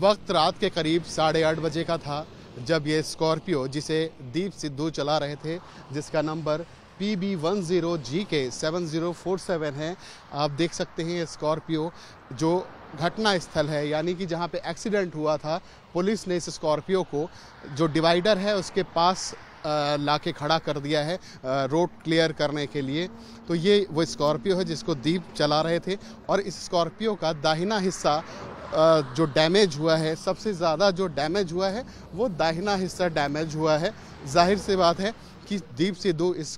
वक्त रात के करीब साढ़े आठ बजे का था जब ये स्कॉर्पियो जिसे दीप सिद्धू चला रहे थे जिसका number P B one zero G K seven zero four seven है आप देख सकते हैं ये स्कॉर्पियो जो घटना स्थल है यानी कि जहाँ पे एक्सीडेंट हुआ था पुलिस ने इस स्कॉर्पियो को जो डिवाइडर है उसके पास लाके खड़ा कर दिया है रोड क्लियर करने के लिए तो ये वो स्कॉर्पियो है जिसको दीप चला रहे थे और इस स्कॉर्पियो का दाहिना हिस्सा जो डैमेज हुआ है सबसे ज़्यादा जो डैमेज हुआ है वो दाहिना हिस्सा डैमेज हुआ है जाहिर सी बात है कि दीप सिद्धू इस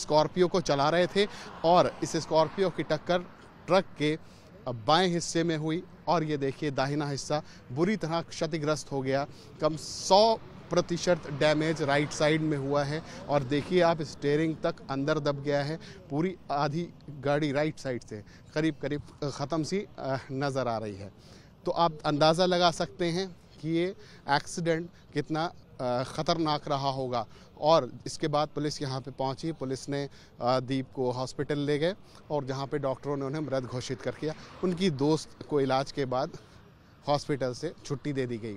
स्कॉर्पियो को चला रहे थे और इस स्कॉर्पियो की टक्कर ट्रक के बाएं हिस्से में हुई और ये देखिए दाहिना हिस्सा बुरी तरह क्षतिग्रस्त हो गया कम सौ प्रतिशत डैमेज राइट साइड में हुआ है और देखिए आप स्टेयरिंग तक अंदर दब गया है पूरी आधी गाड़ी राइट साइड से करीब करीब ख़त्म सी नज़र आ रही है तो आप अंदाज़ा लगा सकते हैं कि ये एक्सीडेंट कितना ख़तरनाक रहा होगा और इसके बाद पुलिस यहाँ पे पहुँची पुलिस ने दीप को हॉस्पिटल ले गए और जहाँ पे डॉक्टरों ने उन्हें मृत घोषित कर दिया उनकी दोस्त को इलाज के बाद हॉस्पिटल से छुट्टी दे दी गई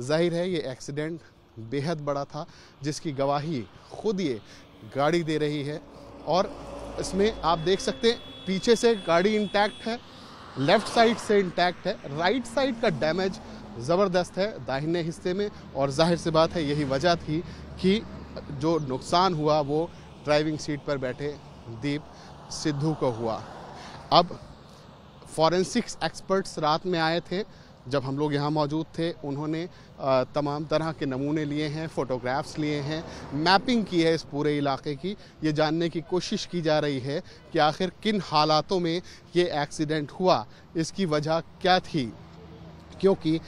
जाहिर है ये एक्सीडेंट बेहद बड़ा था जिसकी गवाही खुद ये गाड़ी दे रही है और इसमें आप देख सकते हैं पीछे से गाड़ी इंटैक्ट है लेफ्ट साइड से इंटैक्ट है राइट साइड का डैमेज ज़बरदस्त है दाहिने हिस्से में और जाहिर सी बात है यही वजह थी कि जो नुकसान हुआ वो ड्राइविंग सीट पर बैठे दीप सिद्धू को हुआ अब फॉरेंसिक्स एक्सपर्ट्स रात में आए थे जब हम लोग यहाँ मौजूद थे उन्होंने तमाम तरह के नमूने लिए हैं फ़ोटोग्राफ्स लिए हैं मैपिंग की है इस पूरे इलाके की ये जानने की कोशिश की जा रही है कि आखिर किन हालातों में ये एक्सीडेंट हुआ इसकी वजह क्या थी क्योंकि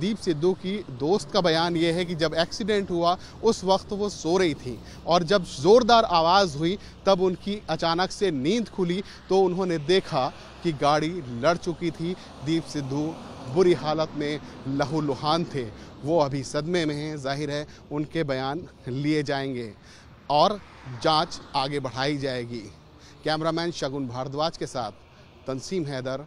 दीप सिद्धू की दोस्त का बयान ये है कि जब एक्सीडेंट हुआ उस वक्त वो सो रही थी और जब ज़ोरदार आवाज़ हुई तब उनकी अचानक से नींद खुली तो उन्होंने देखा कि गाड़ी लड़ चुकी थी दीप सिद्धू बुरी हालत में लहूलुहान थे वो अभी सदमे में हैं जाहिर है उनके बयान लिए जाएंगे और जांच आगे बढ़ाई जाएगी कैमरामैन शगुन भारद्वाज के साथ तंसीम हैदर